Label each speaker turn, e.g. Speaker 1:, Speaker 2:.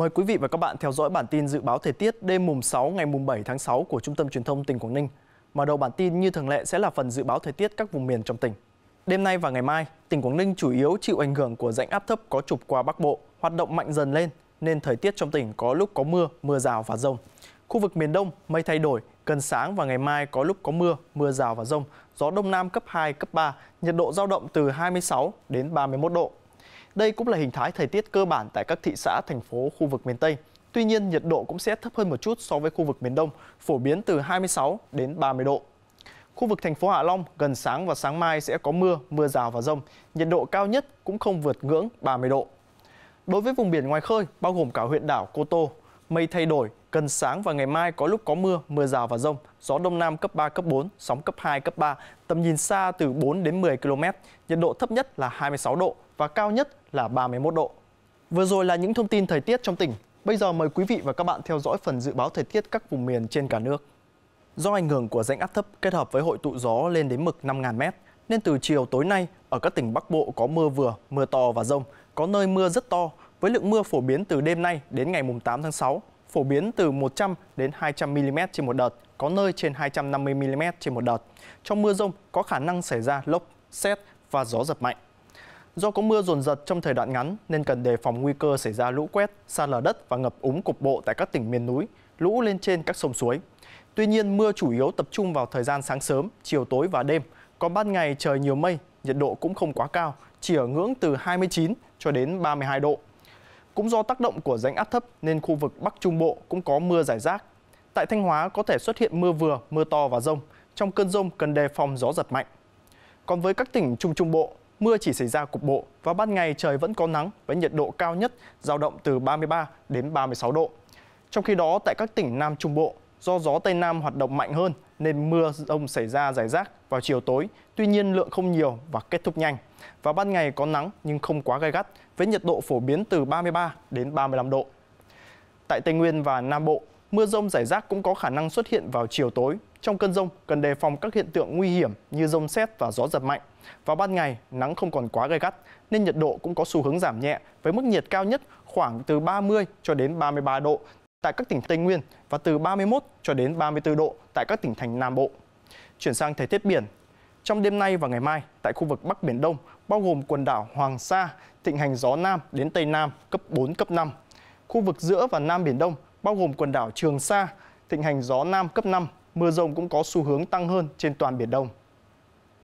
Speaker 1: Mời quý vị và các bạn theo dõi bản tin dự báo thời tiết đêm mùng 6 ngày mùng 7 tháng 6 của Trung tâm Truyền thông tỉnh Quảng Ninh. Mở đầu bản tin như thường lệ sẽ là phần dự báo thời tiết các vùng miền trong tỉnh. Đêm nay và ngày mai, tỉnh Quảng Ninh chủ yếu chịu ảnh hưởng của rãnh áp thấp có trục qua Bắc Bộ, hoạt động mạnh dần lên nên thời tiết trong tỉnh có lúc có mưa, mưa rào và rông. Khu vực miền Đông mây thay đổi, gần sáng và ngày mai có lúc có mưa, mưa rào và rông, gió đông nam cấp 2, cấp 3, nhiệt độ giao động từ 26 đến 31 độ. Đây cũng là hình thái thời tiết cơ bản tại các thị xã, thành phố, khu vực miền Tây. Tuy nhiên, nhiệt độ cũng sẽ thấp hơn một chút so với khu vực miền Đông, phổ biến từ 26 đến 30 độ. Khu vực thành phố Hạ Long gần sáng và sáng mai sẽ có mưa, mưa rào và rông. Nhiệt độ cao nhất cũng không vượt ngưỡng 30 độ. Đối với vùng biển ngoài khơi, bao gồm cả huyện đảo Cô Tô, mây thay đổi, cần sáng và ngày mai có lúc có mưa, mưa rào và rông, gió đông nam cấp 3, cấp 4, sóng cấp 2, cấp 3, tầm nhìn xa từ 4 đến 10 km, nhiệt độ thấp nhất là 26 độ và cao nhất là 31 độ. Vừa rồi là những thông tin thời tiết trong tỉnh. Bây giờ mời quý vị và các bạn theo dõi phần dự báo thời tiết các vùng miền trên cả nước. Do ảnh hưởng của rãnh áp thấp kết hợp với hội tụ gió lên đến mực 5.000m, nên từ chiều tối nay ở các tỉnh Bắc Bộ có mưa vừa, mưa to và rông, có nơi mưa rất to, với lượng mưa phổ biến từ đêm nay đến ngày 8 tháng 6, phổ biến từ 100 đến 200 mm trên một đợt, có nơi trên 250 mm trên một đợt. Trong mưa rông có khả năng xảy ra lốc, xét và gió giật mạnh. Do có mưa rồn dật trong thời đoạn ngắn nên cần đề phòng nguy cơ xảy ra lũ quét, xa lở đất và ngập úng cục bộ tại các tỉnh miền núi, lũ lên trên các sông suối. Tuy nhiên, mưa chủ yếu tập trung vào thời gian sáng sớm, chiều tối và đêm. Còn ban ngày trời nhiều mây, nhiệt độ cũng không quá cao, chỉ ở ngưỡng từ 29 cho đến 32 độ. Cũng do tác động của rãnh áp thấp nên khu vực Bắc Trung Bộ cũng có mưa rải rác. Tại Thanh Hóa có thể xuất hiện mưa vừa, mưa to và rông. Trong cơn rông cần đề phòng gió giật mạnh. Còn với các tỉnh Trung Trung Bộ, mưa chỉ xảy ra cục bộ và ban ngày trời vẫn có nắng với nhiệt độ cao nhất giao động từ 33 đến 36 độ. Trong khi đó tại các tỉnh Nam Trung Bộ, do gió Tây Nam hoạt động mạnh hơn nên mưa rông xảy ra rải rác vào chiều tối. Tuy nhiên lượng không nhiều và kết thúc nhanh. Vào ban ngày có nắng nhưng không quá gai gắt với nhiệt độ phổ biến từ 33 đến 35 độ. Tại Tây Nguyên và Nam Bộ, mưa rông rải rác cũng có khả năng xuất hiện vào chiều tối. Trong cơn rông, cần đề phòng các hiện tượng nguy hiểm như rông xét và gió giật mạnh. Vào ban ngày, nắng không còn quá gai gắt, nên nhiệt độ cũng có xu hướng giảm nhẹ với mức nhiệt cao nhất khoảng từ 30 cho đến 33 độ tại các tỉnh Tây Nguyên và từ 31 cho đến 34 độ tại các tỉnh thành Nam Bộ. Chuyển sang thời tiết biển, trong đêm nay và ngày mai, tại khu vực Bắc Biển Đông, bao gồm quần đảo Hoàng Sa, thịnh hành gió Nam đến Tây Nam cấp 4, cấp 5. Khu vực giữa và Nam Biển Đông, bao gồm quần đảo Trường Sa, thịnh hành gió Nam cấp 5, mưa rông cũng có xu hướng tăng hơn trên toàn Biển Đông.